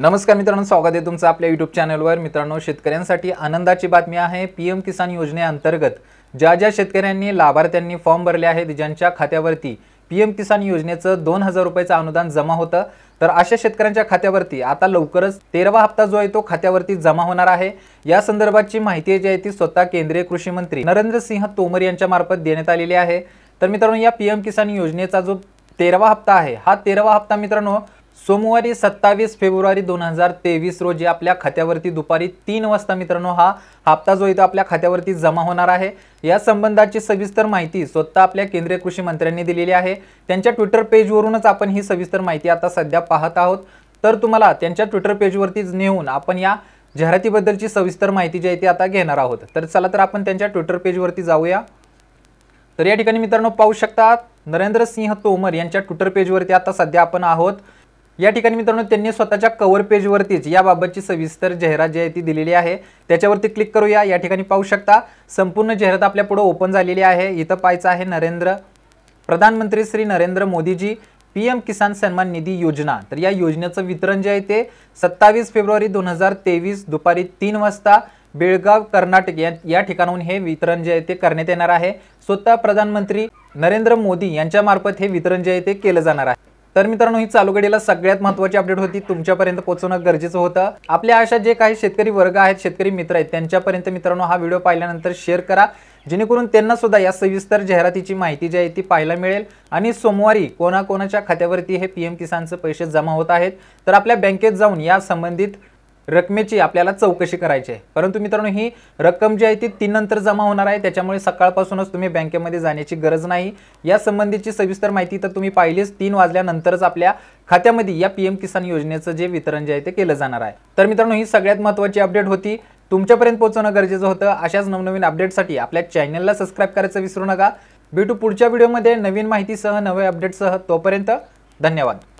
नमस्कार मित्रांनो स्वागत आहे तुमचं आपल्या यूट्यूब चॅनलवर मित्रांनो शेतकऱ्यांसाठी आनंदाची बातमी आहे पी एम किसान योजनेअंतर्गत ज्या ज्या शेतकऱ्यांनी लाभार्थ्यांनी फॉर्म भरले आहेत ज्यांच्या खात्यावरती पी एम किसान योजनेचं दोन हजार रुपयाचं अनुदान जमा होतं तर अशा शेतकऱ्यांच्या खात्यावरती आता लवकरच तेरावा हप्ता जो आहे तो खात्यावरती जमा होणार आहे या संदर्भातची माहिती जी आहे ती स्वतः केंद्रीय कृषी मंत्री नरेंद्र सिंह तोमर यांच्या मार्फत देण्यात आलेली आहे तर मित्रांनो या पी एम किसान योजनेचा जो तेरावा हप्ता आहे हा तेरावा हप्ता मित्रांनो सोमवारी सत्तावीस फेब्रुवारी दोन हजार तेवीस रोजी आपल्या खात्यावरती दुपारी तीन वाजता मित्रांनो हा हप्ता जो इथं आपल्या खात्यावरती जमा होणार आहे या संबंधाची सविस्तर माहिती स्वतः आपल्या केंद्रीय कृषी मंत्र्यांनी दिलेली आहे त्यांच्या ट्विटर पेजवरूनच आपण ही सविस्तर माहिती आता सध्या पाहत आहोत तर तुम्हाला त्यांच्या ट्विटर पेजवरतीच नेऊन आपण या जाहिरातीबद्दलची सविस्तर माहिती जी आहे ती आता घेणार आहोत तर चला तर आपण त्यांच्या ट्विटर पेजवरती जाऊया तर या ठिकाणी मित्रांनो पाहू शकतात नरेंद्र सिंह तोमर यांच्या ट्विटर पेजवरती आता सध्या आपण आहोत या ठिकाणी मित्रांनो त्यांनी स्वतःच्या कवर पेजवरतीच याबाबतची सविस्तर जाहिरात जी आहे ती दिलेली आहे त्याच्यावरती क्लिक करूया या ठिकाणी पाहू शकता संपूर्ण जाहिरात आपल्या पुढे ओपन झालेली आहे इथं पाहायचं आहे नरेंद्र प्रधानमंत्री श्री नरेंद्र मोदीजी पी एम किसान सन्मान निधी योजना तर या योजनेचं वितरण जे आहे ते सत्तावीस फेब्रुवारी दोन हजार तेवीस दुपारी तीन वाजता बेळगाव कर्नाटक या या ठिकाणाहून हे वितरण जे आहे ते करण्यात येणार आहे स्वतः प्रधानमंत्री नरेंद्र मोदी यांच्यामार्फत हे वितरण जे आहे ते केलं जाणार आहे तर मित्रांनो ही चालू घडीला सगळ्यात महत्वाची अपडेट होती तुमच्यापर्यंत पोहोचवणं गरजेचं होतं आपल्या अशा जे काही शेतकरी वर्ग आहेत शेतकरी मित्र आहेत त्यांच्यापर्यंत मित्रांनो हा व्हिडिओ पाहिल्यानंतर शेअर करा जेणेकरून त्यांना सुद्धा या सविस्तर जाहिरातीची माहिती जी आहे ती पाहायला मिळेल आणि सोमवारी कोणाकोणाच्या खात्यावरती हे पी एम किसानचं पैसे जमा होत आहेत तर आपल्या बँकेत जाऊन या संबंधित रकमेची आपल्याला चौकशी करायची आहे परंतु मित्रांनो ही रक्कम जी आहे ती तीन नंतर जमा होणार आहे त्याच्यामुळे सकाळपासूनच तुम्ही बँकेमध्ये जाण्याची गरज नाही या संबंधीची सविस्तर माहिती तर तुम्ही पाहिलीच तीन वाजल्यानंतरच आपल्या खात्यामध्ये या पीएम किसान योजनेचं जे वितरण जे आहे ते केलं जाणार आहे तर मित्रांनो ही सगळ्यात महत्त्वाची अपडेट होती तुमच्यापर्यंत पोहोचवणं गरजेचं होतं अशाच नवनवीन अपडेटसाठी आपल्या चॅनलला सबस्क्राईब करायचं विसरू नका भेटू पुढच्या व्हिडिओमध्ये नवीन माहितीसह नवे अपडेटसह तोपर्यंत धन्यवाद